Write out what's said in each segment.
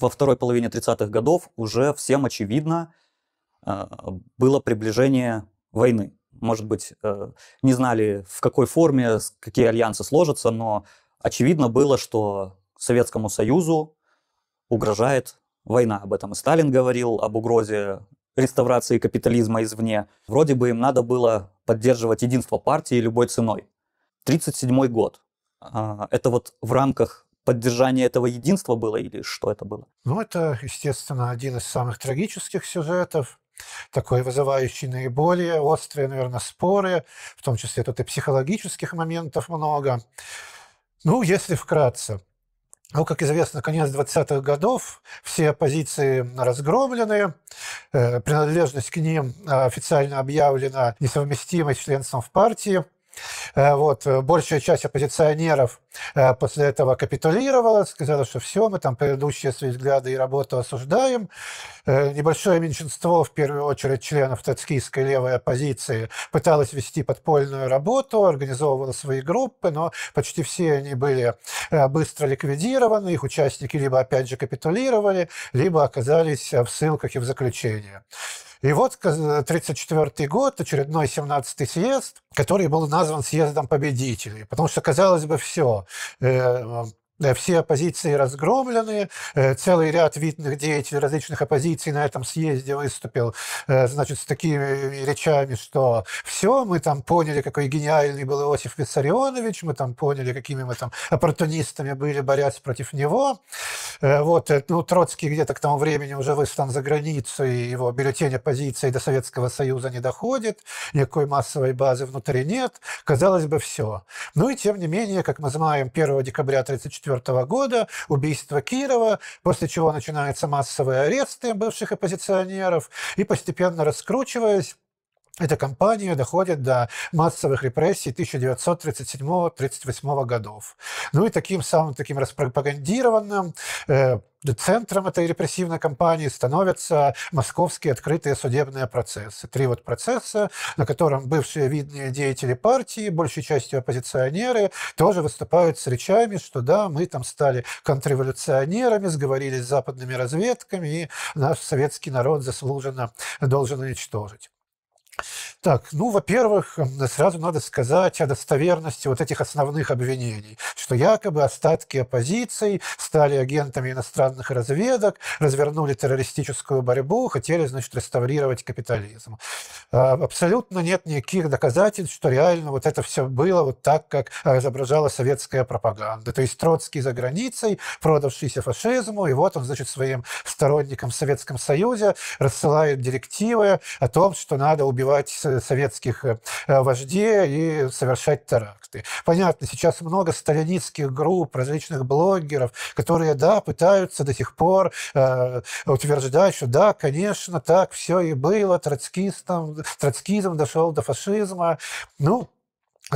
во второй половине 30-х годов уже всем очевидно э, было приближение войны. Может быть, э, не знали, в какой форме, какие альянсы сложатся, но очевидно было, что Советскому Союзу угрожает война. Об этом и Сталин говорил, об угрозе реставрации капитализма извне. Вроде бы им надо было поддерживать единство партии любой ценой. 1937 год. А, это вот в рамках поддержание этого единства было или что это было? Ну, это, естественно, один из самых трагических сюжетов такой вызывающий наиболее острые, наверное, споры, в том числе тут и психологических моментов много. Ну, если вкратце. Ну, как известно, конец 20-х годов, все оппозиции разгромлены, э, принадлежность к ним э, официально объявлена несовместимой с членством в партии. Э, вот, большая часть оппозиционеров Э, после этого капитулировала, сказала, что все, мы там предыдущие свои взгляды и работу осуждаем. Э, небольшое меньшинство, в первую очередь, членов тацкийской левой оппозиции пыталось вести подпольную работу, организовывала свои группы, но почти все они были э, быстро ликвидированы, их участники либо опять же капитулировали, либо оказались в ссылках и в заключении. И вот 1934 год, очередной 17-й съезд, который был назван съездом победителей. Потому что, казалось бы, все. uh, Э, все оппозиции разгромлены, э, целый ряд видных деятелей различных оппозиций на этом съезде выступил, э, значит, с такими речами, что все, мы там поняли, какой гениальный был Иосиф Виссарионович, мы там поняли, какими мы там оппортунистами были, борясь против него. Вот, ну, Троцкий где-то к тому времени уже выслан за границу, и его бюллетень оппозиции до Советского Союза не доходит, никакой массовой базы внутри нет, казалось бы, все. Ну и тем не менее, как мы знаем, 1 декабря 1934 1994 года, убийство Кирова, после чего начинаются массовые аресты бывших оппозиционеров, и постепенно раскручиваясь, эта кампания доходит до массовых репрессий 1937-1938 годов. Ну и таким самым таким распропагандированным э, центром этой репрессивной кампании становятся московские открытые судебные процессы. Три вот процесса, на котором бывшие видные деятели партии, большей частью оппозиционеры, тоже выступают с речами, что да, мы там стали контрреволюционерами, сговорились с западными разведками, и наш советский народ заслуженно должен уничтожить. Так, ну, во-первых, сразу надо сказать о достоверности вот этих основных обвинений, что якобы остатки оппозиции стали агентами иностранных разведок, развернули террористическую борьбу, хотели, значит, реставрировать капитализм. А, абсолютно нет никаких доказательств, что реально вот это все было вот так, как изображала советская пропаганда. То есть Троцкий за границей, продавшийся фашизму, и вот он, значит, своим сторонникам в Советском Союзе рассылает директивы о том, что надо убивать убивать советских э, э, вождей и совершать теракты. Понятно, сейчас много сталинистских групп, различных блогеров, которые, да, пытаются до сих пор э, утверждать, что да, конечно, так все и было, троцкистом, троцкизм дошел до фашизма. Ну,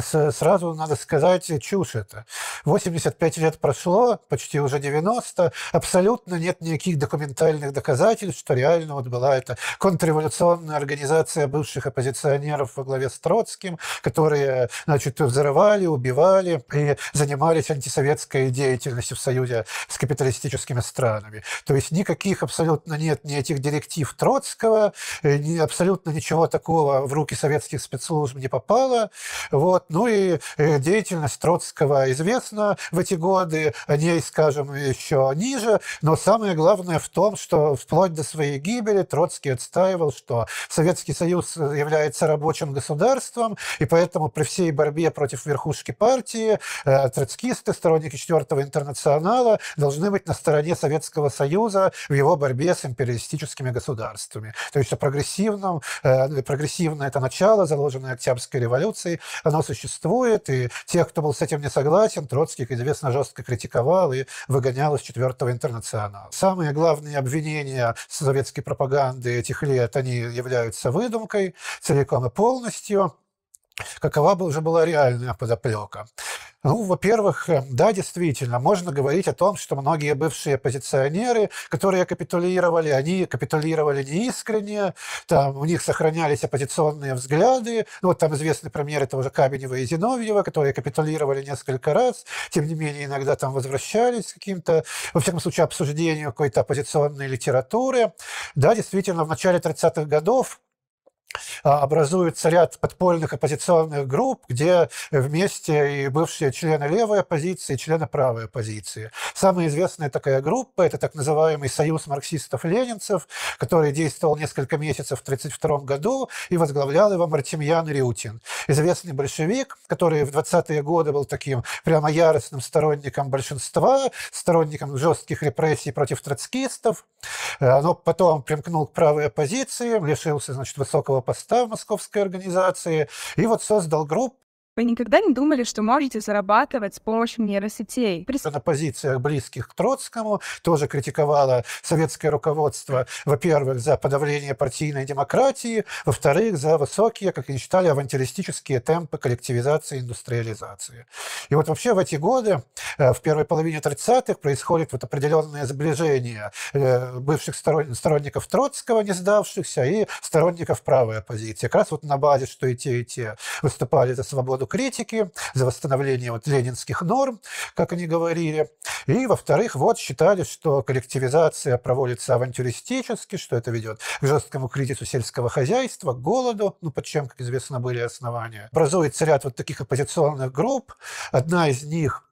сразу надо сказать, чушь это. 85 лет прошло, почти уже 90, абсолютно нет никаких документальных доказательств, что реально вот была эта контрреволюционная организация бывших оппозиционеров во главе с Троцким, которые, значит, взрывали, убивали и занимались антисоветской деятельностью в союзе с капиталистическими странами. То есть никаких абсолютно нет ни этих директив Троцкого, ни, абсолютно ничего такого в руки советских спецслужб не попало. Вот вот. Ну и э, деятельность Троцкого известна в эти годы, о ней, скажем, еще ниже, но самое главное в том, что вплоть до своей гибели Троцкий отстаивал, что Советский Союз является рабочим государством, и поэтому при всей борьбе против верхушки партии э, троцкисты, сторонники четвертого интернационала, должны быть на стороне Советского Союза в его борьбе с империалистическими государствами. То есть о прогрессивном, э, ну прогрессивное это начало, заложенное Октябрьской революцией, оно существует, и тех, кто был с этим не согласен, Троцкий, как известно, жестко критиковал и выгонял из четвертого интернационала. Самые главные обвинения советской пропаганды этих лет, они являются выдумкой целиком и полностью. Какова бы уже была реальная подоплека? Ну, во-первых, э, да, действительно, можно говорить о том, что многие бывшие оппозиционеры, которые капитулировали, они капитулировали неискренне, там у них сохранялись оппозиционные взгляды. Ну, вот там известный пример этого же Кабенева и Зиновьева, которые капитулировали несколько раз, тем не менее иногда там возвращались к каким-то, во всяком случае, обсуждению какой-то оппозиционной литературы. Да, действительно, в начале 30-х годов а, образуется ряд подпольных оппозиционных групп, где э, вместе и бывшие члены левой оппозиции, и члены правой оппозиции. Самая известная такая группа – это так называемый «Союз марксистов-ленинцев», который действовал несколько месяцев в 1932 году и возглавлял его Мартемьян Рютин. Известный большевик, который в 20-е годы был таким прямо яростным сторонником большинства, сторонником жестких репрессий против троцкистов, э, но потом примкнул к правой оппозиции, лишился значит, высокого поста в московской организации, и вот создал группу, вы никогда не думали, что можете зарабатывать с помощью нейросетей? При... Это позиция близких к Троцкому. Тоже критиковала советское руководство, во-первых, за подавление партийной демократии, во-вторых, за высокие, как они считали, авантюристические темпы коллективизации и индустриализации. И вот вообще в эти годы, э, в первой половине 30-х, происходит вот определенное сближение э, бывших сторонников Троцкого, не сдавшихся, и сторонников правой оппозиции. Как раз вот на базе, что и те, и те выступали за свободу свободу критики, за восстановление вот ленинских норм, как они говорили. И, во-вторых, вот считали, что коллективизация проводится авантюристически, что это ведет к жесткому кризису сельского хозяйства, к голоду, ну, под чем, как известно, были основания. Образуется ряд вот таких оппозиционных групп. Одна из них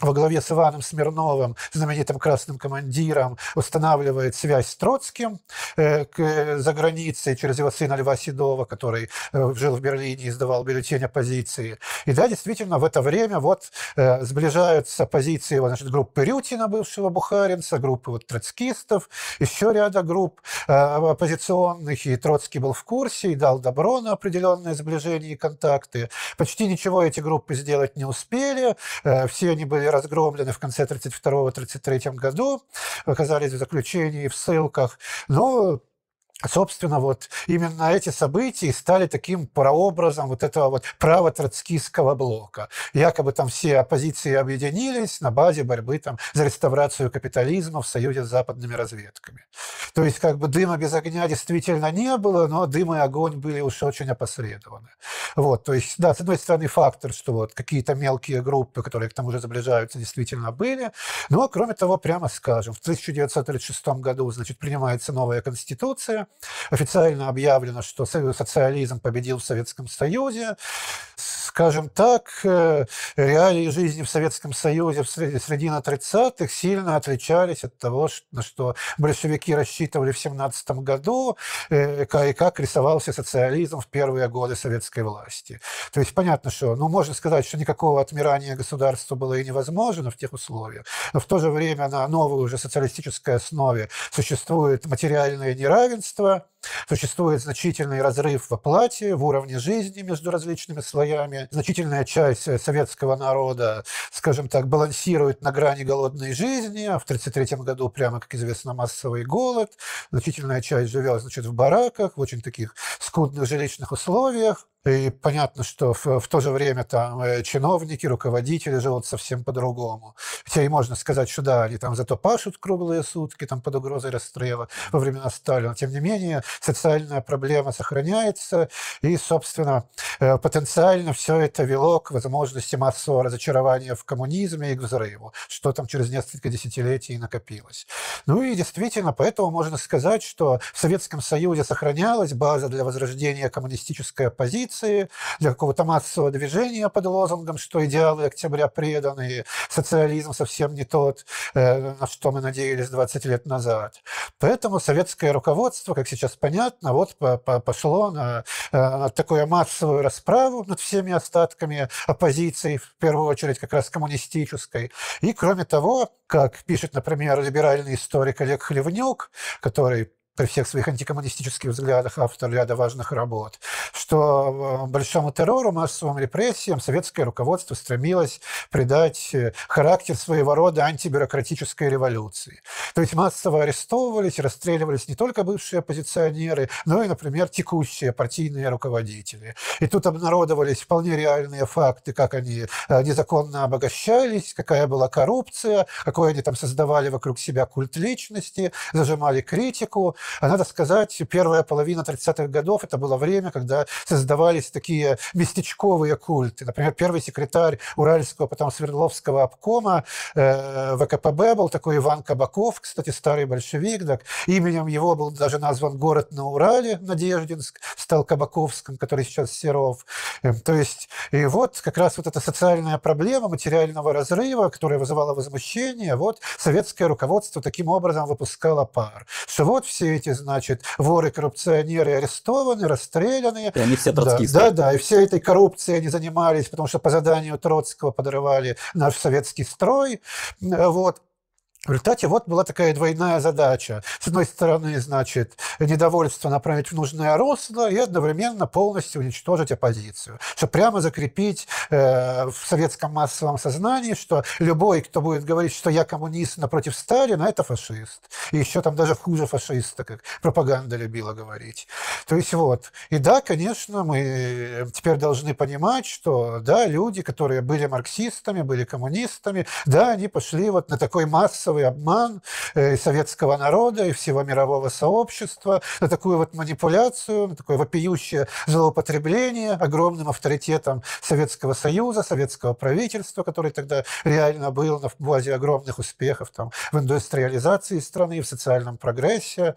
во главе с Иваном Смирновым, знаменитым красным командиром, устанавливает связь с Троцким э, э, за границей через его сына Льва Седова, который э, жил в Берлине и издавал бюллетень оппозиции. И да, действительно, в это время вот э, сближаются позиции значит, группы Рютина, бывшего бухаринца, группы вот, троцкистов, еще ряда групп оппозиционных, и Троцкий был в курсе и дал добро на определенные сближения и контакты. Почти ничего эти группы сделать не успели, все они были были разгромлены в конце 1932-1933 году, оказались в заключении, в ссылках. Но Собственно, вот именно эти события стали таким прообразом вот этого вот право-троцкистского блока. Якобы там все оппозиции объединились на базе борьбы там за реставрацию капитализма в союзе с западными разведками. То есть как бы дыма без огня действительно не было, но дым и огонь были уж очень опосредованы. Вот, то есть, да, с одной стороны фактор, что вот какие-то мелкие группы, которые к тому же заближаются, действительно были. Но, кроме того, прямо скажем, в 1936 году, значит, принимается новая конституция, Официально объявлено, что социализм победил в Советском Союзе. Скажем так, э, реалии жизни в Советском Союзе в середине 30-х сильно отличались от того, на что большевики рассчитывали в 17 году, э, и как рисовался социализм в первые годы советской власти. То есть понятно, что, ну, можно сказать, что никакого отмирания государства было и невозможно в тех условиях, но в то же время на новой уже социалистической основе существует материальное неравенство, Investor Существует значительный разрыв в оплате, в уровне жизни между различными слоями. Значительная часть э, советского народа, скажем так, балансирует на грани голодной жизни, а в 1933 году прямо, как известно, массовый голод. Значительная часть живет, значит, в бараках, в очень таких скудных жилищных условиях. И понятно, что в, в то же время там э, чиновники, руководители живут совсем по-другому. Хотя и можно сказать, что да, они там зато пашут круглые сутки там под угрозой расстрела во времена Сталина. Тем не менее, социальная проблема сохраняется, и, собственно, э, потенциально все это вело к возможности массового разочарования в коммунизме и к взрыву, что там через несколько десятилетий накопилось. Ну и действительно, поэтому можно сказать, что в Советском Союзе сохранялась база для возрождения коммунистической оппозиции, для какого-то массового движения под лозунгом, что идеалы октября преданы, социализм совсем не тот, э, на что мы надеялись 20 лет назад. Поэтому советское руководство, как сейчас понятно, вот пошло на, э, на такую массовую расправу над всеми остатками оппозиции, в первую очередь как раз коммунистической. И кроме того, как пишет, например, либеральный историк Олег Хлевнюк, который при всех своих антикоммунистических взглядах автор ряда важных работ, что э, большому террору, массовым репрессиям советское руководство стремилось придать э, характер своего рода антибюрократической революции. То есть массово арестовывались, расстреливались не только бывшие оппозиционеры, но и, например, текущие партийные руководители. И тут обнародовались вполне реальные факты, как они э, незаконно обогащались, какая была коррупция, какой они там создавали вокруг себя культ личности, зажимали критику, а надо сказать, первая половина 30-х годов это было время, когда создавались такие местечковые культы. Например, первый секретарь Уральского, потом Свердловского обкома э, ВКПБ был такой Иван Кабаков, кстати, старый большевик. Так, именем его был даже назван город на Урале, Надеждинск, стал Кабаковском, который сейчас Серов. Э, то есть, и вот как раз вот эта социальная проблема материального разрыва, которая вызывала возмущение, вот советское руководство таким образом выпускало пар. Что вот все эти, значит, воры, коррупционеры арестованы, расстреляны. И они все троцкисты. Да, да, да, и все этой коррупцией они занимались, потому что по заданию Троцкого подрывали наш советский строй. Вот. В результате вот была такая двойная задача. С одной стороны, значит, недовольство направить в нужное русло и одновременно полностью уничтожить оппозицию. чтобы прямо закрепить э, в советском массовом сознании, что любой, кто будет говорить, что я коммунист напротив Сталина, это фашист. И еще там даже хуже фашиста, как пропаганда любила говорить. То есть вот. И да, конечно, мы э, теперь должны понимать, что да, люди, которые были марксистами, были коммунистами, да, они пошли вот на такой массовый обман э, советского народа и всего мирового сообщества, на такую вот манипуляцию, на такое вопиющее злоупотребление огромным авторитетом Советского Союза, советского правительства, который тогда реально был на базе огромных успехов там, в индустриализации страны, в социальном прогрессе.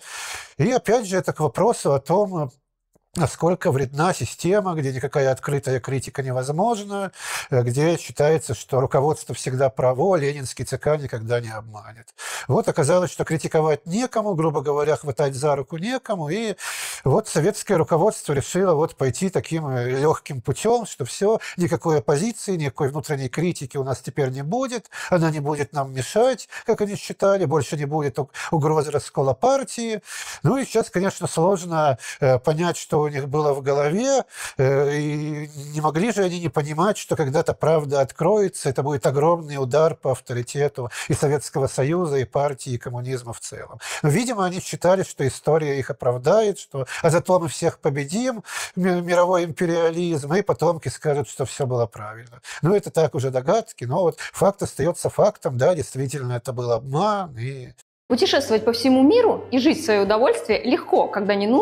И опять же, это к вопросу о том, насколько вредна система, где никакая открытая критика невозможна, э, где считается, что руководство всегда право, а ленинский ЦК никогда не обманет. Вот оказалось, что критиковать некому, грубо говоря, хватать за руку некому, и вот советское руководство решило вот пойти таким э, легким путем, что все, никакой оппозиции, никакой внутренней критики у нас теперь не будет, она не будет нам мешать, как они считали, больше не будет угрозы раскола партии. Ну и сейчас, конечно, сложно э, понять, что у них было в голове, э, и не могли же они не понимать, что когда-то правда откроется, это будет огромный удар по авторитету и Советского Союза, и партии, и коммунизма в целом. Но, видимо, они считали, что история их оправдает, что а зато мы всех победим, мировой империализм, и потомки скажут, что все было правильно. Ну, это так уже догадки, но вот факт остается фактом, да, действительно, это был обман. И... Путешествовать по всему миру и жить в свое удовольствие легко, когда не нужно